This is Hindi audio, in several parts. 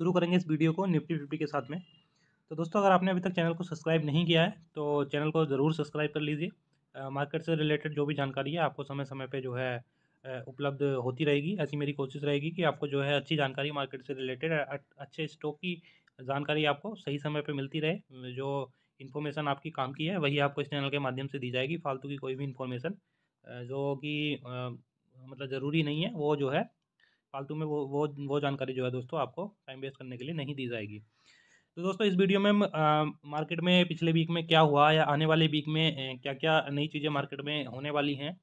शुरू करेंगे इस वीडियो को निफ्टी फिफ्टी के साथ में तो दोस्तों अगर आपने अभी तक चैनल को सब्सक्राइब नहीं किया है तो चैनल को ज़रूर सब्सक्राइब कर लीजिए मार्केट से रिलेटेड जो भी जानकारी है आपको समय समय पर जो है उपलब्ध होती रहेगी ऐसी मेरी कोशिश रहेगी कि आपको जो है अच्छी जानकारी मार्केट से रिलेटेड अच्छे स्टॉक की जानकारी आपको सही समय पर मिलती रहे जो इन्फॉर्मेशन आपकी काम की है वही आपको इस चैनल के माध्यम से दी जाएगी फालतू की कोई भी इन्फॉर्मेशन जो कि मतलब ज़रूरी नहीं है वो जो है फालतू में वो वो वो जानकारी जो है दोस्तों आपको टाइम वेस्ट करने के लिए नहीं दी जाएगी तो दोस्तों इस वीडियो में आ, मार्केट में पिछले वीक में क्या हुआ या आने वाले वीक में क्या क्या नई चीज़ें मार्केट में होने वाली हैं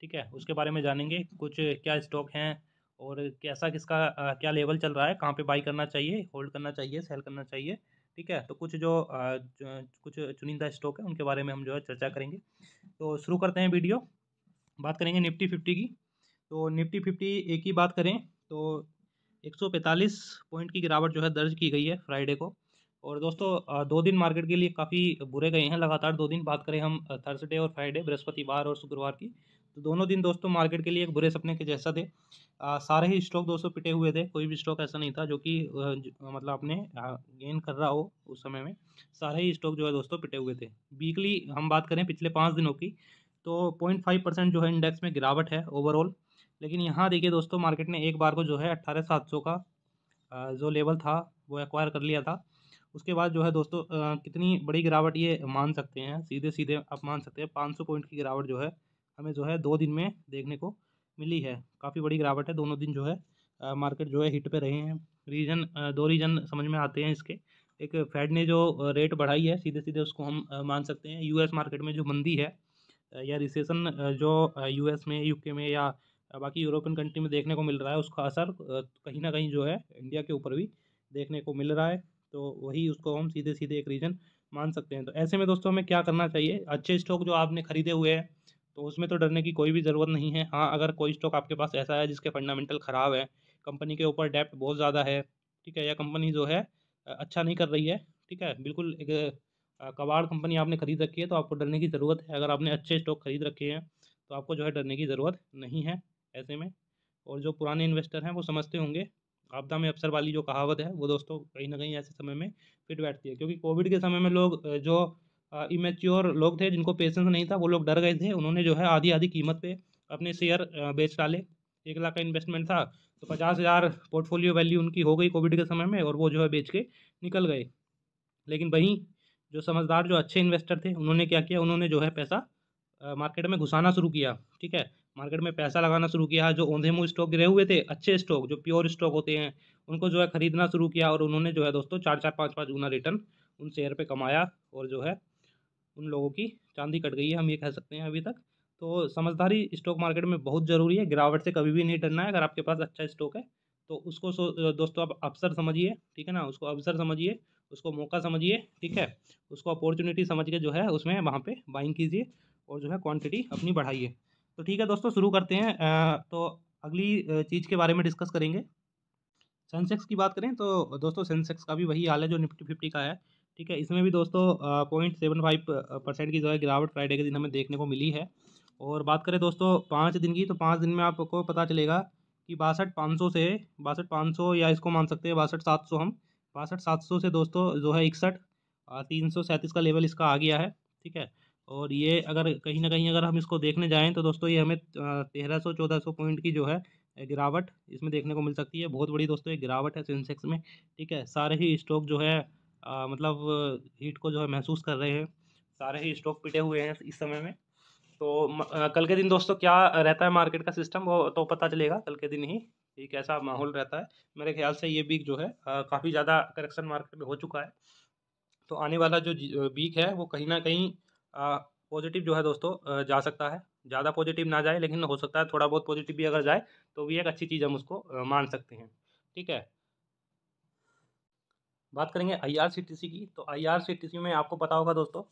ठीक है उसके बारे में जानेंगे कुछ क्या स्टॉक हैं और कैसा किसका आ, क्या लेवल चल रहा है कहाँ पे बाई करना चाहिए होल्ड करना चाहिए सेल करना चाहिए ठीक है तो कुछ जो, आ, जो कुछ चुनिंदा स्टॉक है उनके बारे में हम जो है चर्चा करेंगे तो शुरू करते हैं वीडियो बात करेंगे निफ्टी फिफ्टी की तो निफ्टी फिफ्टी ए की बात करें तो 145 पॉइंट की गिरावट जो है दर्ज की गई है फ्राइडे को और दोस्तों दो दिन मार्केट के लिए काफ़ी बुरे गए हैं लगातार दो दिन बात करें हम थर्सडे और फ्राइडे बृहस्पतिवार और शुक्रवार की तो दोनों दिन दोस्तों मार्केट के लिए एक बुरे सपने के जैसा थे आ, सारे ही स्टॉक दोस्तों पिटे हुए थे कोई भी स्टॉक ऐसा नहीं था जो कि मतलब आपने गेन कर रहा हो उस समय में सारे ही स्टॉक जो है दोस्तों पिटे हुए थे वीकली हम बात करें पिछले पाँच दिनों की तो पॉइंट फाइव परसेंट जो है इंडेक्स में गिरावट है ओवरऑल लेकिन यहाँ देखिए दोस्तों मार्केट ने एक बार को जो है अट्ठारह सात सौ का जो लेवल था वो एक्वायर कर लिया था उसके बाद जो है दोस्तों कितनी बड़ी गिरावट ये मान सकते हैं सीधे सीधे आप मान सकते हैं पाँच सौ पॉइंट की गिरावट जो है हमें जो है दो दिन में देखने को मिली है काफ़ी बड़ी गिरावट है दोनों दिन जो है मार्केट जो है हिट पर रहे हैं रीजन दो रीजन समझ में आते हैं इसके एक फेड ने जो रेट बढ़ाई है सीधे सीधे उसको हम मान सकते हैं यूएस मार्केट में जो मंदी है या रिसेशन जो यूएस में यूके में या बाकी यूरोपियन कंट्री में देखने को मिल रहा है उसका असर कहीं ना कहीं जो है इंडिया के ऊपर भी देखने को मिल रहा है तो वही उसको हम सीधे सीधे एक रीज़न मान सकते हैं तो ऐसे में दोस्तों हमें क्या करना चाहिए अच्छे स्टॉक जो आपने खरीदे हुए हैं तो उसमें तो डरने की कोई भी ज़रूरत नहीं है हाँ अगर कोई स्टॉक आपके पास ऐसा है जिसके फंडामेंटल ख़राब है कंपनी के ऊपर डेप्ट बहुत ज़्यादा है ठीक है या कंपनी जो है अच्छा नहीं कर रही है ठीक है बिल्कुल एक कबाड़ कंपनी आपने खरीद रखी है तो आपको डरने की ज़रूरत है अगर आपने अच्छे स्टॉक खरीद रखे हैं तो आपको जो है डरने की ज़रूरत नहीं है ऐसे में और जो पुराने इन्वेस्टर हैं वो समझते होंगे आपदा में अवसर वाली जो कहावत है वो दोस्तों कहीं ना कहीं ऐसे समय में फिट बैठती है क्योंकि कोविड के समय में लोग जो इमेच्योर लोग थे जिनको पेशेंस नहीं था वो लोग डर गए थे उन्होंने जो है आधी आधी कीमत पे अपने शेयर बेच डाले एक लाख का इन्वेस्टमेंट था तो पचास हज़ार पोर्टफोलियो वैल्यू उनकी हो गई कोविड के समय में और वो जो है बेच के निकल गए लेकिन वहीं जो समझदार जो अच्छे इन्वेस्टर थे उन्होंने क्या किया उन्होंने जो है पैसा मार्केट में घुसाना शुरू किया ठीक है मार्केट में पैसा लगाना शुरू किया जो ओंधे मुँह स्टॉक गिरे हुए थे अच्छे स्टॉक जो प्योर स्टॉक होते हैं उनको जो है खरीदना शुरू किया और उन्होंने जो है दोस्तों चार चार पाँच पाँच गुना रिटर्न उन शेयर पर कमाया और जो है उन लोगों की चांदी कट गई है हम ये कह सकते हैं अभी तक तो समझदारी स्टॉक मार्केट में बहुत ज़रूरी है गिरावट से कभी भी नहीं डरना है अगर आपके पास अच्छा स्टॉक है तो उसको दोस्तों आप अवसर समझिए ठीक है ना उसको अवसर समझिए उसको मौका समझिए ठीक है उसको अपॉर्चुनिटी समझ के जो है उसमें वहाँ पे बाइंग कीजिए और जो है क्वांटिटी अपनी बढ़ाइए तो ठीक है दोस्तों शुरू करते हैं तो अगली चीज़ के बारे में डिस्कस करेंगे सेंसेक्स की बात करें तो दोस्तों सेंसेक्स का भी वही हाल है जो निफ्टी फिफ्टी का है ठीक है इसमें भी दोस्तों पॉइंट सेवन फाइव परसेंट की जो है गिरावट फ्राइडे के दिन हमें देखने को मिली है और बात करें दोस्तों पाँच दिन की तो पाँच दिन में आपको पता चलेगा कि बासठ पाँच सौ से बासठ पाँच सौ या इसको मान सकते हैं बासठ सात सौ हम बासठ सात सौ से दोस्तों जो है इकसठ तीन सौ सैंतीस का लेवल इसका आ गया है ठीक है और ये अगर कहीं ना कहीं अगर हम इसको देखने जाएँ तो दोस्तों ये हमें तेरह सौ चौदह सौ पॉइंट की जो है गिरावट इसमें देखने को मिल सकती है बहुत बड़ी दोस्तों एक गिरावट है सेंसेक्स में ठीक है सारे ही स्टॉक जो है आ, मतलब हीट को जो है महसूस कर रहे हैं सारे ही स्टॉक पिटे हुए हैं इस समय में तो आ, कल के दिन दोस्तों क्या रहता है मार्केट का सिस्टम वो तो पता चलेगा कल के दिन ही एक ऐसा माहौल रहता है मेरे ख्याल से ये वीक जो है काफ़ी ज़्यादा करेक्शन मार्केट में हो चुका है तो आने वाला जो वीक है वो कहीं ना कहीं पॉजिटिव जो है दोस्तों जा सकता है ज़्यादा पॉजिटिव ना जाए लेकिन हो सकता है थोड़ा बहुत पॉजिटिव भी अगर जाए तो भी एक अच्छी चीज़ हम उसको मान सकते हैं ठीक है बात करेंगे आईआरसीटीसी की तो आईआरसीटीसी में आपको पता होगा दोस्तों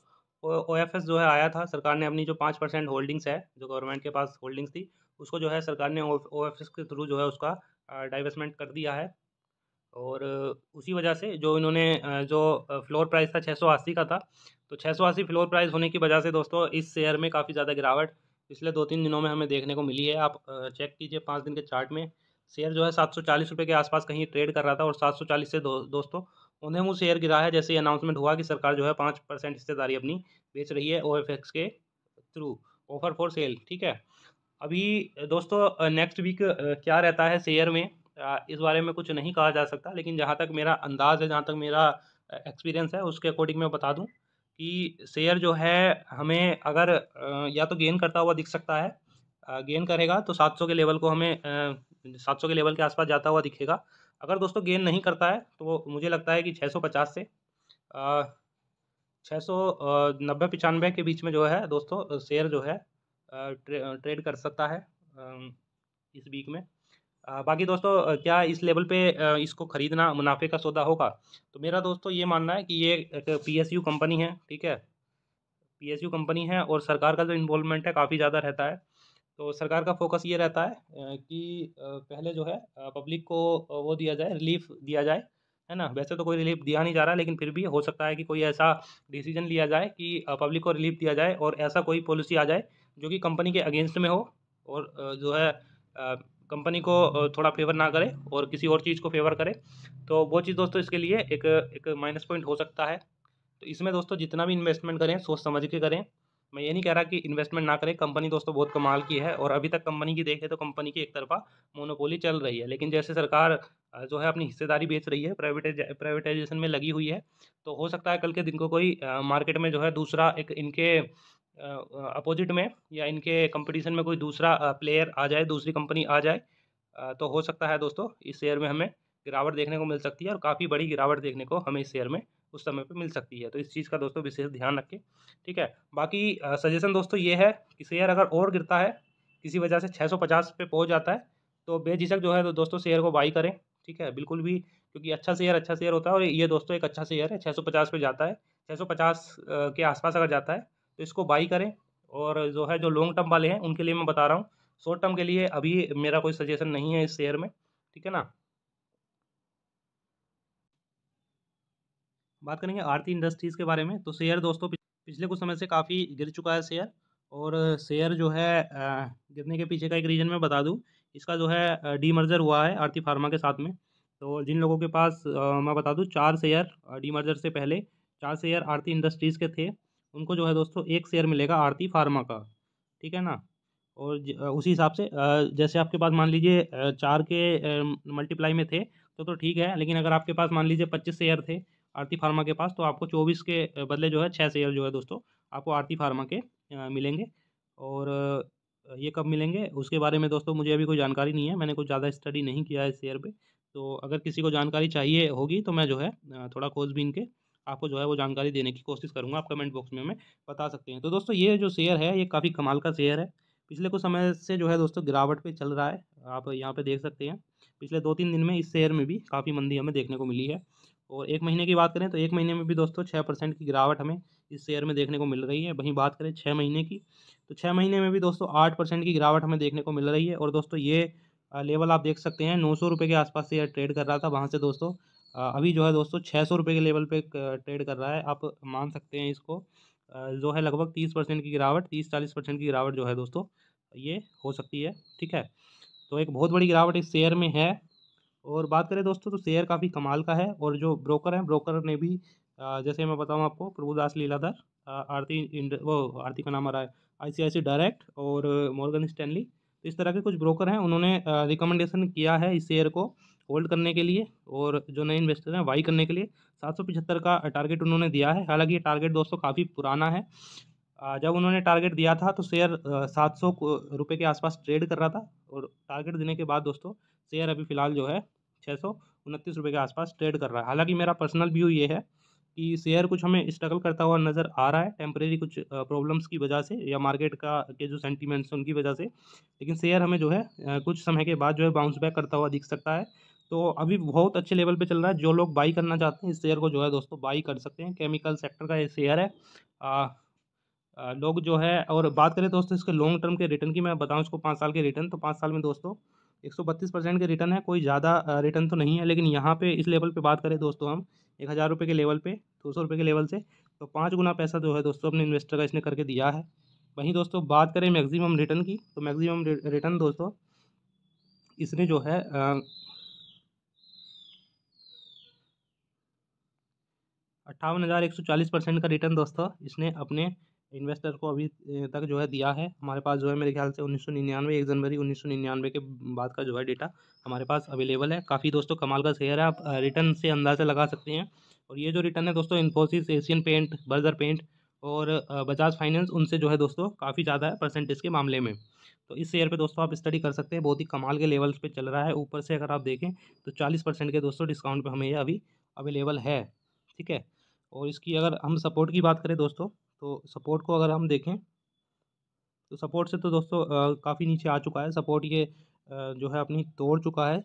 ओएफएस जो है आया था सरकार ने अपनी जो पाँच परसेंट होल्डिंग्स है जो गवर्नमेंट के पास होल्डिंग्स थी उसको जो है सरकार ने ओ के थ्रू जो है उसका डाइवेस्टमेंट कर दिया है और उसी वजह से जो इन्होंने जो फ्लोर प्राइस था छः का था तो छः फ्लोर प्राइस होने की वजह से दोस्तों इस शेयर में काफ़ी ज़्यादा गिरावट पिछले दो तीन दिनों में हमें देखने को मिली है आप चेक कीजिए पाँच दिन के चार्ट में शेयर जो है सात सौ चालीस रुपये के आसपास कहीं ट्रेड कर रहा था और सात सौ चालीस से दो, दोस्तों उन्हें वो शेयर गिरा है जैसे अनाउंसमेंट हुआ कि सरकार जो है पाँच परसेंट हिस्सेदारी अपनी बेच रही है ओ के थ्रू ऑफर फॉर सेल ठीक है अभी दोस्तों नेक्स्ट वीक क्या रहता है शेयर में इस बारे में कुछ नहीं कहा जा सकता लेकिन जहाँ तक मेरा अंदाज़ है जहाँ तक मेरा एक्सपीरियंस है उसके अकॉर्डिंग मैं बता दूँ कि शेयर जो है हमें अगर या तो गेन करता हुआ दिख सकता है गेन करेगा तो 700 के लेवल को हमें 700 के लेवल के आसपास जाता हुआ दिखेगा अगर दोस्तों गेन नहीं करता है तो मुझे लगता है कि 650 से छः सौ नब्बे पचानवे के बीच में जो है दोस्तों शेयर जो है ट्रे, ट्रेड कर सकता है इस वीक में बाकी दोस्तों क्या इस लेवल पे इसको ख़रीदना मुनाफे का सौदा होगा तो मेरा दोस्तों ये मानना है कि ये एक पीएसयू कंपनी है ठीक है पीएसयू कंपनी है और सरकार का जो इन्वॉल्वमेंट है काफ़ी ज़्यादा रहता है तो सरकार का फोकस ये रहता है कि पहले जो है पब्लिक को वो दिया जाए रिलीफ दिया जाए है ना वैसे तो कोई रिलीफ दिया नहीं जा रहा लेकिन फिर भी हो सकता है कि कोई ऐसा डिसीजन लिया जाए कि पब्लिक को रिलीफ दिया जाए और ऐसा कोई पॉलिसी आ जाए जो कि कंपनी के अगेंस्ट में हो और जो है कंपनी को थोड़ा फेवर ना करे और किसी और चीज़ को फेवर करे तो वो चीज़ दोस्तों इसके लिए एक एक माइनस पॉइंट हो सकता है तो इसमें दोस्तों जितना भी इन्वेस्टमेंट करें सोच समझ के करें मैं ये नहीं कह रहा कि इन्वेस्टमेंट ना करें कंपनी दोस्तों बहुत कमाल की है और अभी तक कंपनी की देखें तो कंपनी की एक तरफा मोनोपोली चल रही है लेकिन जैसे सरकार जो है अपनी हिस्सेदारी बेच रही है प्राइवेटाइज प्राइवेटाइजेशन में लगी हुई है तो हो सकता है कल के दिन को कोई मार्केट में जो है दूसरा एक इनके अपोजिट में या इनके कंपटीशन में कोई दूसरा प्लेयर आ जाए दूसरी कंपनी आ जाए तो हो सकता है दोस्तों इस शेयर में हमें गिरावट देखने को मिल सकती है और काफ़ी बड़ी गिरावट देखने को हमें इस शेयर में उस समय पर मिल सकती है तो इस चीज़ का दोस्तों विशेष ध्यान रखें ठीक है बाकी सजेशन दोस्तों ये है कि शेयर अगर और गिरता है किसी वजह से छः सौ पहुंच जाता है तो बेझिझक जो है तो दोस्तों शेयर को बाई करें ठीक है बिल्कुल भी क्योंकि अच्छा शेयर अच्छा शेयर होता है और ये दोस्तों एक अच्छा शेयर है 650 पे जाता है 650 के आसपास अगर जाता है तो इसको बाई करें और जो है जो लॉन्ग टर्म वाले हैं उनके लिए मैं बता रहा हूँ शॉर्ट टर्म के लिए अभी मेरा कोई सजेशन नहीं है इस शेयर में ठीक है ना बात करेंगे आरती इंडस्ट्रीज़ के बारे में तो शेयर दोस्तों पिछले कुछ समय से काफ़ी गिर चुका है शेयर और शेयर जो है गिरने के पीछे का एक रीज़न मैं बता दूं इसका जो है डीमर्जर हुआ है आरती फार्मा के साथ में तो जिन लोगों के पास मैं बता दूं चार शेयर डीमर्जर से पहले चार शेयर आरती इंडस्ट्रीज़ के थे उनको जो है दोस्तों एक शेयर मिलेगा आरती फार्मा का ठीक है ना और उसी हिसाब से जैसे आपके पास मान लीजिए चार के मल्टीप्लाई में थे तो तो ठीक है लेकिन अगर आपके पास मान लीजिए पच्चीस शेयर थे आरती फार्मा के पास तो आपको चौबीस के बदले जो है छः शेयर जो है दोस्तों आपको आरती फार्मा के मिलेंगे और ये कब मिलेंगे उसके बारे में दोस्तों मुझे अभी कोई जानकारी नहीं है मैंने कुछ ज़्यादा स्टडी नहीं किया है इस शेयर पर तो अगर किसी को जानकारी चाहिए होगी तो मैं जो है थोड़ा भी के आपको जो है वो जानकारी देने की कोशिश करूँगा आप कमेंट बॉक्स में हमें बता सकते हैं तो दोस्तों ये जो शेयर है ये काफ़ी कमाल का शेयर है पिछले कुछ समय से जो है दोस्तों गिरावट पे चल रहा है आप यहाँ पे देख सकते हैं पिछले दो तीन दिन में इस शेयर में भी काफ़ी मंदी हमें देखने को मिली है और एक महीने की बात करें तो एक महीने में भी दोस्तों छः परसेंट की गिरावट हमें इस शेयर में देखने को मिल रही है वहीं बात करें छः महीने की तो छः महीने में भी दोस्तों आठ परसेंट की गिरावट हमें देखने को मिल रही है और दोस्तों ये लेवल आप देख सकते हैं नौ सौ रुपये के आसपास यह ट्रेड कर रहा था वहाँ से दोस्तों अभी जो है दोस्तों छः सौ रुपये के लेवल पे ट्रेड कर रहा है आप मान सकते हैं इसको जो है लगभग तीस परसेंट की गिरावट तीस चालीस परसेंट की गिरावट जो है दोस्तों ये हो सकती है ठीक है तो एक बहुत बड़ी गिरावट इस शेयर में है और बात करें दोस्तों तो शेयर काफ़ी कमाल का है और जो ब्रोकर हैं ब्रोकर ने भी जैसे मैं बताऊँ आपको प्रभुदास लीलाधर आरती इंड वो आरती का नाम आ रहा है आई डायरेक्ट और मॉर्गन स्टैनली तो इस तरह के कुछ ब्रोकर हैं उन्होंने रिकमेंडेशन किया है इस शेयर को होल्ड करने के लिए और जो नए इन्वेस्टर हैं वाई करने के लिए सात सौ पिछहत्तर का टारगेट उन्होंने दिया है हालांकि ये टारगेट दोस्तों काफ़ी पुराना है जब उन्होंने टारगेट दिया था तो शेयर सात सौ रुपये के आसपास ट्रेड कर रहा था और टारगेट देने के बाद दोस्तों शेयर अभी फ़िलहाल जो है छः सौ उनतीस रुपये के आसपास ट्रेड कर रहा है हालाँकि मेरा पर्सनल व्यू ये है कि शेयर कुछ हमें स्ट्रगल करता हुआ नज़र आ रहा है टेम्परेरी कुछ प्रॉब्लम्स की वजह से या मार्केट का के जो सेंटीमेंट्स उनकी वजह से लेकिन शेयर हमें जो है कुछ समय के बाद जो है बाउंस बैक करता हुआ दिख सकता है तो अभी बहुत अच्छे लेवल पे चल रहा है जो लोग बाई करना चाहते हैं इस शेयर को जो है दोस्तों बाई कर सकते हैं केमिकल सेक्टर का ये शेयर है आ, आ, लोग जो है और बात करें दोस्तों इसके लॉन्ग टर्म के रिटर्न की मैं बताऊँ इसको पाँच साल के रिटर्न तो पाँच साल में दोस्तों एक सौ बत्तीस परसेंट के रिटर्न है कोई ज़्यादा रिटर्न तो नहीं है लेकिन यहाँ पर इस लेवल पर बात करें दोस्तों हम एक हज़ार रुपये के लेवल पर दो सौ रुपये के लेवल से तो पाँच गुना पैसा जो है दोस्तों अपने इन्वेस्टर का इसने करके दिया है वहीं दोस्तों बात करें मैक्सिमम रिटर्न की तो मैक्सिमम रिटर्न दोस्तों इसने जो है अट्ठावन हज़ार एक सौ चालीस परसेंट का रिटर्न दोस्तों इसने अपने इन्वेस्टर को अभी तक जो है दिया है हमारे पास जो है मेरे ख्याल से उन्नीस सौ निन्यानवे एक जनवरी उन्नीस सौ निन्यानवे के बाद का जो है डेटा हमारे पास अवेलेबल है काफ़ी दोस्तों कमाल का शेयर है आप रिटर्न से अंदाज़ा लगा सकते हैं और ये जो रिटर्न है दोस्तों इन्फोसिस एशियन पेंट बर्जर पेंट और बजाज फाइनेंस उनसे जो है दोस्तों काफ़ी ज़्यादा है परसेंटेज के मामले में तो इस शेयर पे दोस्तों आप स्टडी कर सकते हैं बहुत ही कमाल के लेवल्स पे चल रहा है ऊपर से अगर आप देखें तो चालीस परसेंट के दोस्तों डिस्काउंट पे हमें ये अभी अवेलेबल है ठीक है और इसकी अगर हम सपोर्ट की बात करें दोस्तों तो सपोर्ट को अगर हम देखें तो सपोर्ट से तो दोस्तों काफ़ी नीचे आ चुका है सपोर्ट ये जो है अपनी तोड़ चुका है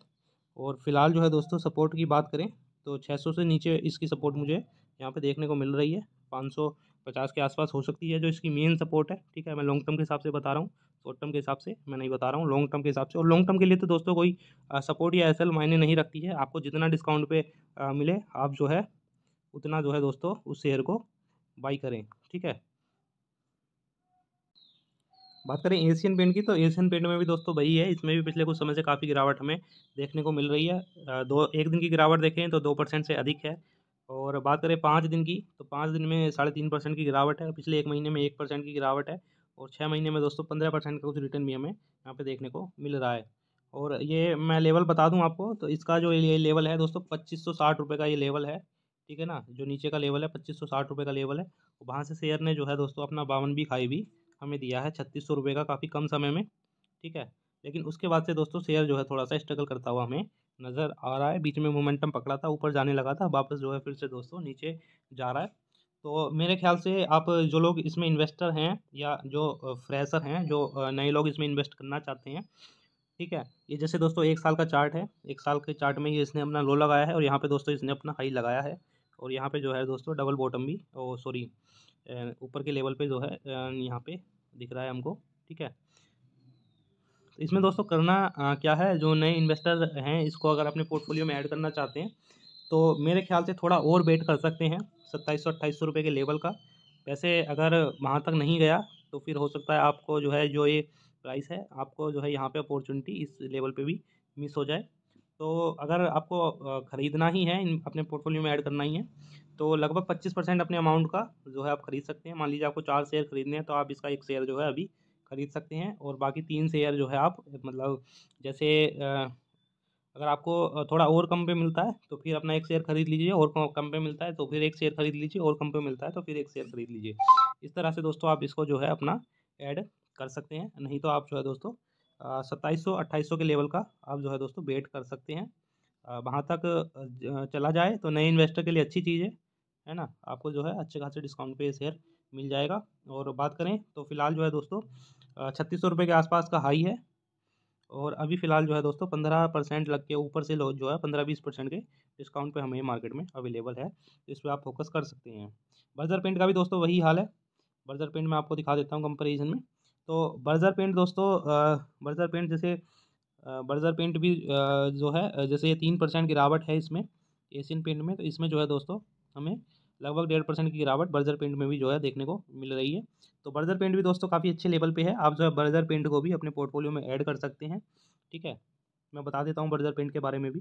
और फिलहाल जो है दोस्तों सपोर्ट की बात करें तो 600 से नीचे इसकी सपोर्ट मुझे यहाँ पे देखने को मिल रही है 550 के आसपास हो सकती है जो इसकी मेन सपोर्ट है ठीक है मैं लॉन्ग टर्म के हिसाब से बता रहा हूँ शॉर्ट टर्म के हिसाब से मैं नहीं बता रहा हूँ लॉन्ग टर्म के हिसाब से और लॉन्ग टर्म के लिए तो दोस्तों कोई सपोर्ट या एस मायने नहीं रखती है आपको जितना डिस्काउंट पे मिले आप जो है उतना जो है दोस्तों उस शेयर को बाई करें ठीक है बात करें एशियन पेंट की तो एशियन पेंट में भी दोस्तों वही है इसमें भी पिछले कुछ समय से काफ़ी गिरावट हमें देखने को मिल रही है दो एक दिन की गिरावट देखें तो दो परसेंट से अधिक है और बात करें पाँच दिन की तो पाँच दिन में साढ़े तीन परसेंट की गिरावट है पिछले एक महीने में एक परसेंट की गिरावट है और छः महीने में दोस्तों पंद्रह परसेंट का कुछ रिटर्न भी हमें यहाँ पर देखने को मिल रहा है और ये मैं लेवल बता दूँ आपको तो इसका जो ये लेवल है दोस्तों पच्चीस सौ साठ रुपये का ये लेवल है ठीक है ना जो नीचे का लेवल है पच्चीस सौ साठ रुपये का लेवल है वहाँ से शेयर ने जो है दोस्तों अपना बावन बी खाई भी हमें दिया है छत्तीस सौ रुपये का काफ़ी कम समय में ठीक है लेकिन उसके बाद से दोस्तों शेयर जो है थोड़ा सा स्ट्रगल करता हुआ हमें नज़र आ रहा है बीच में मोमेंटम पकड़ा था ऊपर जाने लगा था वापस जो है फिर से दोस्तों नीचे जा रहा है तो मेरे ख्याल से आप जो लोग इसमें इन्वेस्टर हैं या जो फ्रेशर हैं जो नए लोग इसमें इन्वेस्ट करना चाहते हैं ठीक है ये जैसे दोस्तों एक साल का चार्ट है एक साल के चार्ट में ये इसने अपना लो लगाया है और यहाँ पे दोस्तों इसने अपना हाई लगाया है और यहाँ पे जो है दोस्तों डबल बॉटम भी ओ सॉरी ऊपर के लेवल पे जो है यहाँ पे दिख रहा है हमको ठीक है तो इसमें दोस्तों करना आ, क्या है जो नए इन्वेस्टर हैं इसको अगर अपने पोर्टफोलियो में ऐड करना चाहते हैं तो मेरे ख्याल से थोड़ा और वेट कर सकते हैं सत्ताईस सौ अट्ठाईस सौ रुपये के लेवल का वैसे अगर वहाँ तक नहीं गया तो फिर हो सकता है आपको जो है जो ये प्राइस है आपको जो है यहाँ पे अपॉर्चुनिटी इस लेवल पे भी मिस हो जाए तो अगर आपको ख़रीदना ही है इन अपने पोर्टफोलियो में ऐड करना ही है तो लगभग पच्चीस परसेंट अपने अमाउंट का जो है आप खरीद सकते हैं मान लीजिए आपको चार शेयर खरीदने हैं तो आप इसका एक शेयर जो है अभी खरीद सकते हैं और बाकी तीन शेयर जो है आप मतलब जैसे अगर आपको थोड़ा और कम पे मिलता है तो फिर अपना एक शेयर खरीद लीजिए और कम पे मिलता है तो फिर एक शेयर खरीद लीजिए और कम पे मिलता है तो फिर एक शेयर खरीद लीजिए इस तरह से दोस्तों आप इसको जो है अपना ऐड कर सकते हैं नहीं तो आप जो है दोस्तों सत्ताईस सौ अट्ठाईस सौ के लेवल का आप जो है दोस्तों वेट कर सकते हैं वहाँ तक चला जाए तो नए इन्वेस्टर के लिए अच्छी चीज़ है है ना आपको जो है अच्छे खासे डिस्काउंट पे शेयर मिल जाएगा और बात करें तो फ़िलहाल जो है दोस्तों छत्तीस सौ रुपये के आसपास का हाई है और अभी फ़िलहाल जो है दोस्तों पंद्रह परसेंट लग के ऊपर से लोग जो है पंद्रह बीस परसेंट के डिस्काउंट पे हमें मार्केट में अवेलेबल है तो इस पर आप फोकस कर सकते हैं बर्जर पेंट का भी दोस्तों वही हाल है बर्जर पेंट मैं आपको दिखा देता हूँ कंपेरिजन में तो बर्ज़र पेंट दोस्तों बर्ज़र पेंट जैसे बर्ज़र पेंट भी जो है जैसे ये तीन परसेंट गिरावट है इसमें एशियन पेंट में तो इसमें जो है दोस्तों हमें लगभग डेढ़ परसेंट की गिरावट बर्जर पेंट में भी जो है देखने को मिल रही है तो बर्जर पेंट भी दोस्तों काफ़ी अच्छे लेवल पे है आप जो है बर्जर पेंट को भी अपने पोर्टफोलियो में ऐड कर सकते हैं ठीक है मैं बता देता हूँ बर्जर पेंट के बारे में भी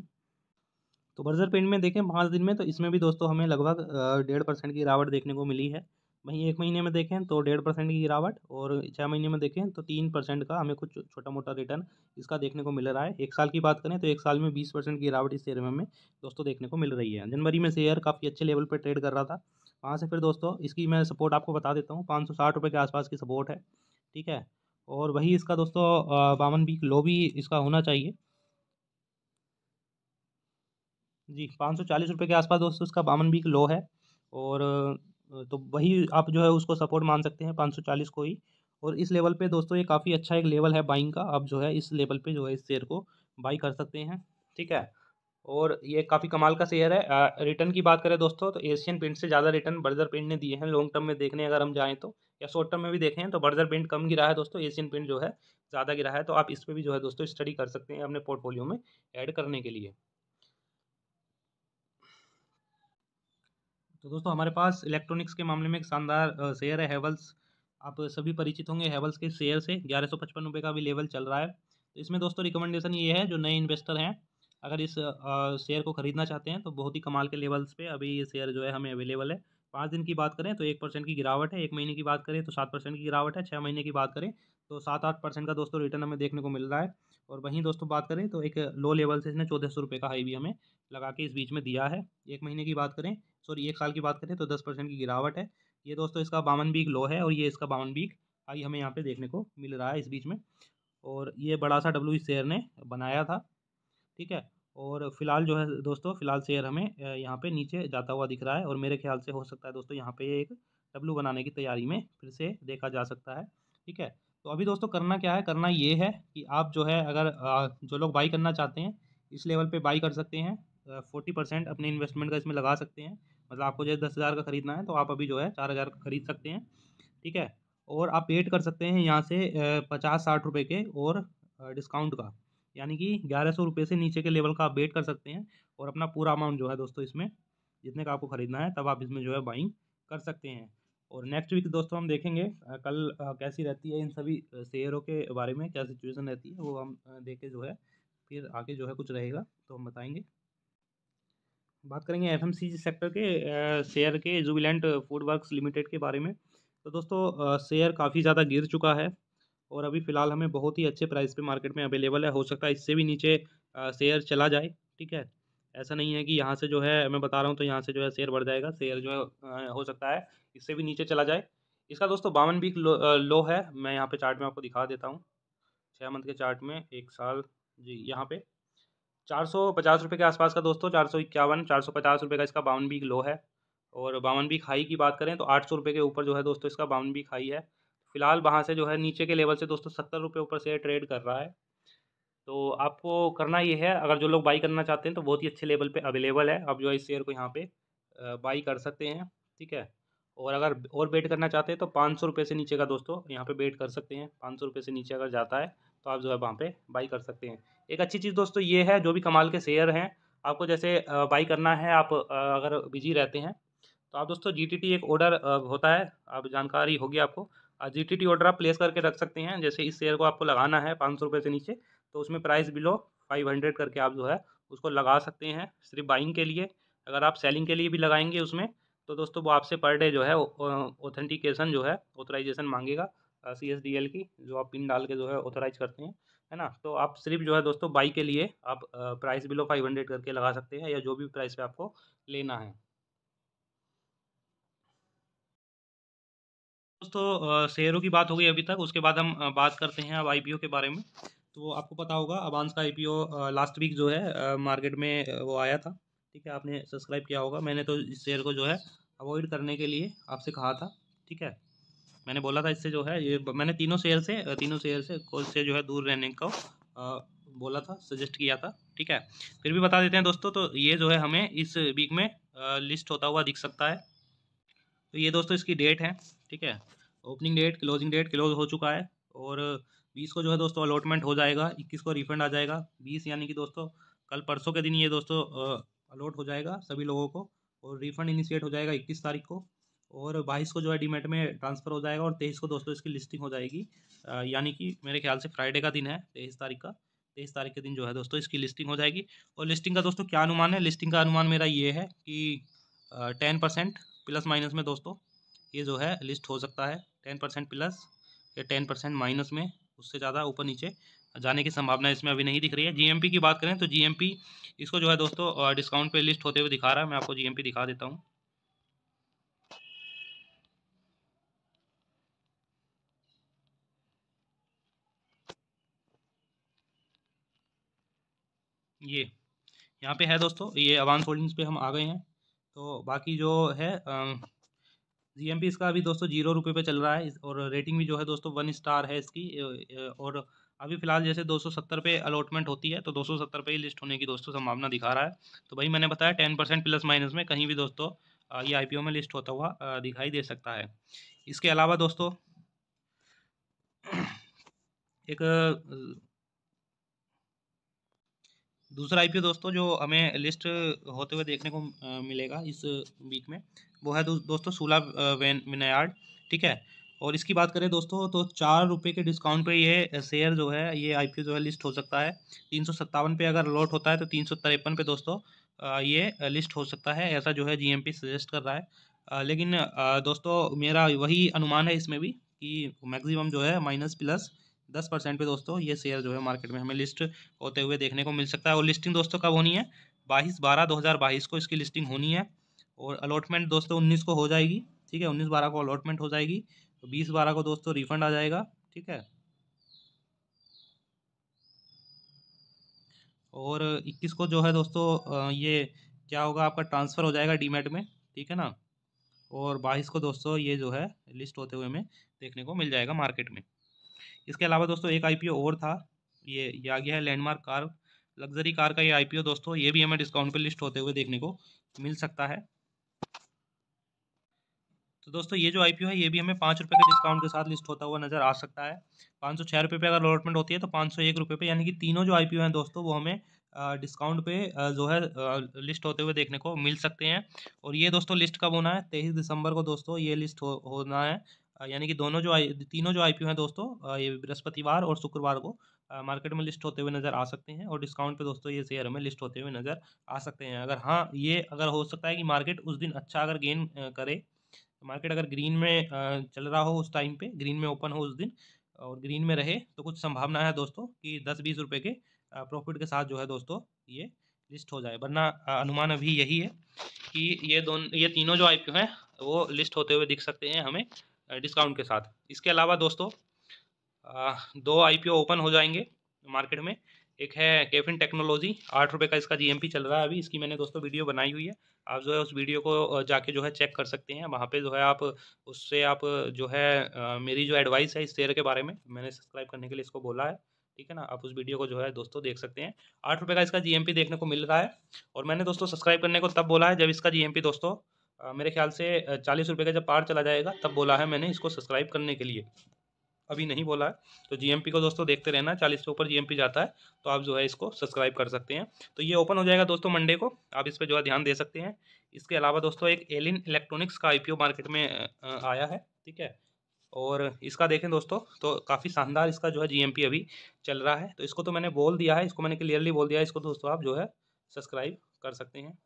तो बर्जर पेंट में देखें पाँच दिन में तो इसमें भी दोस्तों हमें लगभग डेढ़ परसेंट की गिरावट देखने को मिली है वहीं एक महीने में देखें तो डेढ़ परसेंट की गिरावट और छः महीने में देखें तो तीन परसेंट का हमें कुछ छोटा मोटा रिटर्न इसका देखने को मिल रहा है एक साल की बात करें तो एक साल में बीस परसेंट की गिरावट इस शेयर में हमें दोस्तों देखने को मिल रही है जनवरी में शेयर काफ़ी अच्छे लेवल पर ट्रेड कर रहा था वहाँ से फिर दोस्तों इसकी मैं सपोर्ट आपको बता देता हूँ पाँच सौ के आसपास की सपोर्ट है ठीक है और वही इसका दोस्तों बावन बीक लो भी इसका होना चाहिए जी पाँच सौ चालीस रुपये के आसपास दोस्तों इसका बावन बीक लो है और तो वही आप जो है उसको सपोर्ट मान सकते हैं पाँच सौ चालीस को ही और इस लेवल पे दोस्तों ये काफ़ी अच्छा एक लेवल है बाइंग का आप जो है इस लेवल पे जो है इस शेयर को बाई कर सकते हैं ठीक है और ये काफ़ी कमाल का शेयर है रिटर्न की बात करें दोस्तों तो एशियन पेंट से ज़्यादा रिटर्न बर्जर पेंट ने दिए हैं लॉन्ग टर्म में देखने अगर हम जाएँ तो या शॉर्ट टर्म में भी देखें तो बर्जर पेंट कम गिरा है दोस्तों एशियन पेंट जो है ज़्यादा गिरा है तो आप इस पर भी जो है दोस्तों स्टडी कर सकते हैं अपने पोर्टफोलियो में एड करने के लिए तो दोस्तों हमारे पास इलेक्ट्रॉनिक्स के मामले में एक शानदार शेयर है हेवल्स आप सभी परिचित होंगे हैवल्स के शेयर से ग्यारह सौ पचपन रुपये का भी लेवल चल रहा है तो इसमें दोस्तों रिकमेंडेशन ये है जो नए इन्वेस्टर हैं अगर इस शेयर को खरीदना चाहते हैं तो बहुत ही कमाल के लेवल्स पे अभी ये शेयर जो है हमें अवेलेबल है पाँच दिन की बात करें तो एक परसेंट की गिरावट है एक महीने की बात करें तो सात परसेंट की गिरावट है छः महीने की बात करें तो सात आठ परसेंट का दोस्तों रिटर्न हमें देखने को मिल रहा है और वहीं दोस्तों बात करें तो एक लो लेवल से इसने चौदह सौ रुपये का हाई भी हमें लगा के इस बीच में दिया है एक महीने की बात करें सॉरी एक साल की बात करें तो दस परसेंट की गिरावट है ये दोस्तों इसका बावन बीक लो है और ये इसका बावन बीक हाई हमें यहाँ पे देखने को मिल रहा है इस बीच में और ये बड़ा सा डब्ल्यू शेयर e ने बनाया था ठीक है और फिलहाल जो है दोस्तों फिलहाल शेयर हमें यहाँ पे नीचे जाता हुआ दिख रहा है और मेरे ख्याल से हो सकता है दोस्तों यहाँ पे एक डब्लू बनाने की तैयारी में फिर से देखा जा सकता है ठीक है तो अभी दोस्तों करना क्या है करना ये है कि आप जो है अगर जो लोग बाई करना चाहते हैं इस लेवल पे बाई कर सकते हैं फोर्टी परसेंट अपने इन्वेस्टमेंट का इसमें लगा सकते हैं मतलब आपको जैसे दस हज़ार का ख़रीदना है तो आप अभी जो है चार हज़ार का ख़रीद सकते हैं ठीक है और आप पेड कर सकते हैं यहाँ से पचास साठ रुपये के और डिस्काउंट का यानी कि ग्यारह सौ रुपये से नीचे के लेवल का आप वेट कर सकते हैं और अपना पूरा अमाउंट जो है दोस्तों इसमें जितने का आपको ख़रीदना है तब आप इसमें जो है बाइंग कर सकते हैं और नेक्स्ट वीक दोस्तों हम देखेंगे कल कैसी रहती है इन सभी शेयरों के बारे में क्या सिचुएसन रहती है वो हम देख के जो है फिर आगे जो है कुछ रहेगा तो हम बताएंगे बात करेंगे एफ सेक्टर के शेयर के जुबिलेंट फूड वर्क लिमिटेड के बारे में तो दोस्तों शेयर काफ़ी ज़्यादा गिर चुका है और अभी फ़िलहाल हमें बहुत ही अच्छे प्राइस पे मार्केट में अवेलेबल है हो सकता है इससे भी नीचे शेयर चला जाए ठीक है ऐसा नहीं है कि यहाँ से जो है मैं बता रहा हूँ तो यहाँ से जो है शेयर बढ़ जाएगा शेयर जो है हो सकता है इससे भी नीचे चला जाए इसका दोस्तों बावन वीक लो, लो है मैं यहाँ पे चार्ट में आपको दिखा देता हूँ छः मंथ के चार्ट में एक साल जी यहाँ पे चार सौ पचास रुपये के आसपास का दोस्तों चार सौ इक्यावन चार सौ पचास रुपये का इसका बावन बीक लो है और बावन बीक हाई की बात करें तो आठ सौ रुपये के ऊपर जो है दोस्तों इसका बावन बीक हाई है फिलहाल वहाँ से जो है नीचे के लेवल से दोस्तों सत्तर रुपये ऊपर से ट्रेड कर रहा है तो आपको करना ये है अगर जो लोग बाई करना चाहते हैं तो बहुत ही अच्छे लेवल पे अवेलेबल है आप जो है इस शेयर को यहाँ पे बाई कर सकते हैं ठीक है और अगर और बेट करना चाहते हैं तो पाँच सौ रुपये से नीचे का दोस्तों यहाँ पे बेट कर सकते हैं पाँच सौ रुपये से नीचे अगर जाता है तो आप जो है वहाँ पर बाई कर सकते हैं एक अच्छी चीज़ दोस्तों ये है जो भी कमाल के शेयर हैं आपको जैसे बाई करना है आप अगर बिजी रहते हैं तो आप दोस्तों जी एक ऑर्डर होता है आप जानकारी होगी आपको जी टी ऑर्डर आप प्लेस करके रख सकते हैं जैसे इस शेयर को आपको लगाना है पाँच सौ रुपये से नीचे तो उसमें प्राइस बिलो फाइव हंड्रेड करके आप जो है उसको लगा सकते हैं सिर्फ बाइंग के लिए अगर आप सेलिंग के लिए भी लगाएंगे उसमें तो दोस्तों वो आपसे पर डे जो है ऑथेंटिकेशन जो है ऑथोराइजेशन मांगेगा सी एस डी एल की जो आप पिन डाल के जो है ऑथोराइज करते हैं है ना तो आप सिर्फ जो है दोस्तों बाई के लिए आप प्राइस बिलो फाइव हंड्रेड करके लगा सकते हैं या जो भी प्राइस पे आपको लेना है दोस्तों शेयरों की बात हो गई अभी तक उसके बाद हम बात करते हैं अब आईपीओ के बारे में तो आपको पता होगा अबांस का आईपीओ लास्ट वीक जो है मार्केट में वो आया था ठीक है आपने सब्सक्राइब किया होगा मैंने तो इस शेयर को जो है अवॉइड करने के लिए आपसे कहा था ठीक है मैंने बोला था इससे जो है ये मैंने तीनों शेयर से तीनों शेयर से कोर्स से जो है दूर रहने को बोला था सजेस्ट किया था ठीक है फिर भी बता देते हैं दोस्तों तो ये जो है हमें इस वीक में लिस्ट होता हुआ दिख सकता है तो ये दोस्तों इसकी डेट है ठीक है opening date closing date close हो चुका है और बीस को जो है दोस्तों अलॉटमेंट हो जाएगा इक्कीस को रिफंड आ जाएगा बीस यानी कि दोस्तों कल परसों के दिन ये दोस्तों अलॉट हो जाएगा सभी लोगों को और रिफंड इनिशिएट हो जाएगा इक्कीस तारीख को और बाईस को जो है डीमेट में ट्रांसफ़र हो जाएगा और तेईस को दोस्तों इसकी लिस्टिंग हो जाएगी यानी कि मेरे ख्याल से फ्राइडे का दिन है तेईस तारीख का तेईस तारीख के दिन जो है दोस्तों इसकी लिस्टिंग हो जाएगी और लिस्टिंग का दोस्तों क्या अनुमान है लिस्टिंग का अनुमान मेरा ये है कि टेन परसेंट प्लस माइनस में दोस्तों ये जो है लिस्ट हो सकता है टेन परसेंट प्लस या टेन परसेंट माइनस में उससे ज़्यादा ऊपर नीचे जाने की संभावना इसमें अभी नहीं दिख रही है जीएमपी की बात करें तो जीएमपी इसको जो है दोस्तों डिस्काउंट पे लिस्ट होते हुए दिखा रहा है मैं आपको जीएमपी दिखा देता हूँ ये यहाँ पे है दोस्तों ये अवान होल्डिंग्स पे हम आ गए हैं तो बाकी जो है जी एम इसका अभी दोस्तों जीरो रुपये पे चल रहा है और रेटिंग भी जो है दोस्तों वन स्टार है इसकी और अभी फ़िलहाल जैसे सत्तर पे अलॉटमेंट होती है तो सत्तर पे ही लिस्ट होने की दोस्तों संभावना दिखा रहा है तो भाई मैंने बताया टेन परसेंट प्लस माइनस में कहीं भी दोस्तों ये आई में लिस्ट होता हुआ दिखाई दे सकता है इसके अलावा दोस्तों एक दूसरा आईपीओ दोस्तों जो हमें लिस्ट होते हुए देखने को मिलेगा इस वीक में वो है दो, दोस्तों सोलह विनायार्ड ठीक है और इसकी बात करें दोस्तों तो चार रुपये के डिस्काउंट पे ये शेयर जो है ये आईपीओ जो है लिस्ट हो सकता है तीन सौ सत्तावन पे अगर लॉट होता है तो तीन सौ तिरपन पे दोस्तों ये लिस्ट हो सकता है ऐसा जो है पी सजेस्ट कर रहा है लेकिन दोस्तों मेरा वही अनुमान है इसमें भी कि मैक्सिमम जो है माइनस प्लस दस परसेंट पर दोस्तों ये शेयर जो है मार्केट में हमें लिस्ट होते हुए देखने को मिल सकता है और लिस्टिंग दोस्तों कब होनी है बाईस बारह दो हज़ार बाईस को इसकी लिस्टिंग होनी है और अलॉटमेंट दोस्तों उन्नीस को हो जाएगी ठीक है उन्नीस बारह को अलॉटमेंट हो जाएगी तो बीस बारह को दोस्तों रिफंड आ जाएगा ठीक है और इक्कीस को जो है दोस्तों ये क्या होगा आपका ट्रांसफ़र हो जाएगा डीमेट में ठीक है ना और बाईस को दोस्तों ये जो है लिस्ट होते हुए हमें देखने को मिल जाएगा मार्केट में इसके अलावा दोस्तों एक आई और था ये ये आ गया है लैंडमार्क कार लग्जरी कार का ये आई दोस्तों ये भी हमें डिस्काउंट पे लिस्ट होते हुए देखने को मिल सकता है तो दोस्तों ये जो आईपीओ है ये भी हमें पाँच रुपये के डिस्काउंट के साथ लिस्ट होता हुआ नजर आ सकता है पाँच सौ छः रुपये पे अगर अलॉटमेंट होती है तो पाँच सौ एक रुपये पे यानी कि तीनों जो आईपीओ हैं दोस्तों वो हमें डिस्काउंट पे जो है लिस्ट होते हुए देखने को मिल सकते हैं और ये दोस्तों लिस्ट कब होना है तेईस दिसंबर को दोस्तों ये लिस्ट हो, होना है यानी कि दोनों जो आई तीनों जो आई हैं दोस्तों ये बृहस्पतिवार और शुक्रवार को मार्केट में लिस्ट होते हुए नज़र आ सकते हैं और डिस्काउंट पे दोस्तों ये शेयर हमें लिस्ट होते हुए नज़र आ सकते हैं अगर हाँ ये अगर हो सकता है कि मार्केट उस दिन अच्छा अगर गेन करे मार्केट अगर ग्रीन में चल रहा हो उस टाइम पर ग्रीन में ओपन हो उस दिन और ग्रीन में रहे तो कुछ संभावना है दोस्तों कि दस बीस रुपये के प्रॉफिट के साथ जो है दोस्तों ये लिस्ट हो जाए वरना अनुमान अभी यही है कि ये दोनों ये तीनों जो आई हैं वो लिस्ट होते हुए दिख सकते हैं हमें डिस्काउंट के साथ इसके अलावा दोस्तों दो आईपीओ ओपन हो जाएंगे मार्केट में एक है केफिन टेक्नोलॉजी आठ रुपये का इसका जीएमपी चल रहा है अभी इसकी मैंने दोस्तों वीडियो बनाई हुई है आप जो है उस वीडियो को जाके जो है चेक कर सकते हैं वहाँ पे जो है आप उससे आप जो है मेरी जो एडवाइस है इस शेयर के बारे में मैंने सब्सक्राइब करने के लिए इसको बोला है ठीक है ना आप उस वीडियो को जो है दोस्तों देख सकते हैं आठ रुपये का इसका जी देखने को मिल रहा है और मैंने दोस्तों सब्सक्राइब करने को तब बोला है जब इसका जी दोस्तों मेरे ख्याल से चालीस रुपये का जब पार चला जाएगा तब बोला है मैंने इसको सब्सक्राइब करने के लिए अभी नहीं बोला है तो जीएमपी को दोस्तों देखते रहना चालीस के ऊपर जीएमपी जाता है तो आप जो है इसको सब्सक्राइब कर सकते हैं तो ये ओपन हो जाएगा दोस्तों मंडे को आप इस पर जो है ध्यान दे सकते हैं इसके अलावा दोस्तों एक एलिन इलेक्ट्रॉनिक्स का आईपीओ मार्केट में आया है ठीक है और इसका देखें दोस्तों तो काफ़ी शानदार इसका जो है जी अभी चल रहा है तो इसको तो मैंने बोल दिया है इसको मैंने क्लियरली बोल दिया है इसको दोस्तों आप जो है सब्सक्राइब कर सकते हैं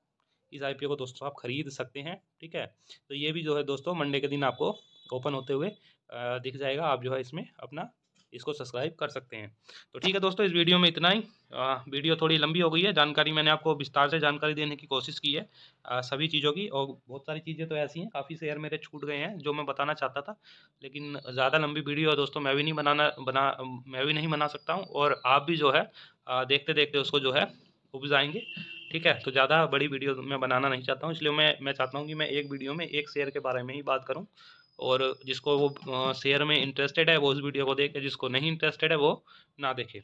इस आईपीओ को दोस्तों आप खरीद सकते हैं ठीक है तो ये भी जो है दोस्तों मंडे के दिन आपको ओपन होते हुए दिख जाएगा आप जो है इसमें अपना इसको सब्सक्राइब कर सकते हैं तो ठीक है दोस्तों इस वीडियो में इतना ही आ, वीडियो थोड़ी लंबी हो गई है जानकारी मैंने आपको विस्तार से जानकारी देने की कोशिश की है आ, सभी चीज़ों की और बहुत सारी चीज़ें तो ऐसी हैं काफ़ी शेयर मेरे छूट गए हैं जो मैं बताना चाहता था लेकिन ज़्यादा लंबी वीडियो है दोस्तों मैं भी नहीं बनाना बना मैं भी नहीं बना सकता हूँ और आप भी जो है आ, देखते देखते उसको जो है उपजाएंगे ठीक है तो ज़्यादा बड़ी वीडियो मैं बनाना नहीं चाहता हूँ इसलिए मैं मैं चाहता हूँ कि मैं एक वीडियो में एक शेयर के बारे में ही बात करूँ और जिसको वो शेयर में इंटरेस्टेड है वो उस वीडियो को देखे जिसको नहीं इंटरेस्टेड है वो ना देखे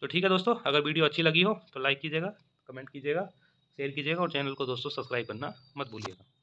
तो ठीक है दोस्तों अगर वीडियो अच्छी लगी हो तो लाइक कीजिएगा कमेंट कीजिएगा शेयर कीजिएगा और चैनल को दोस्तों सब्सक्राइब करना मत भूलिएगा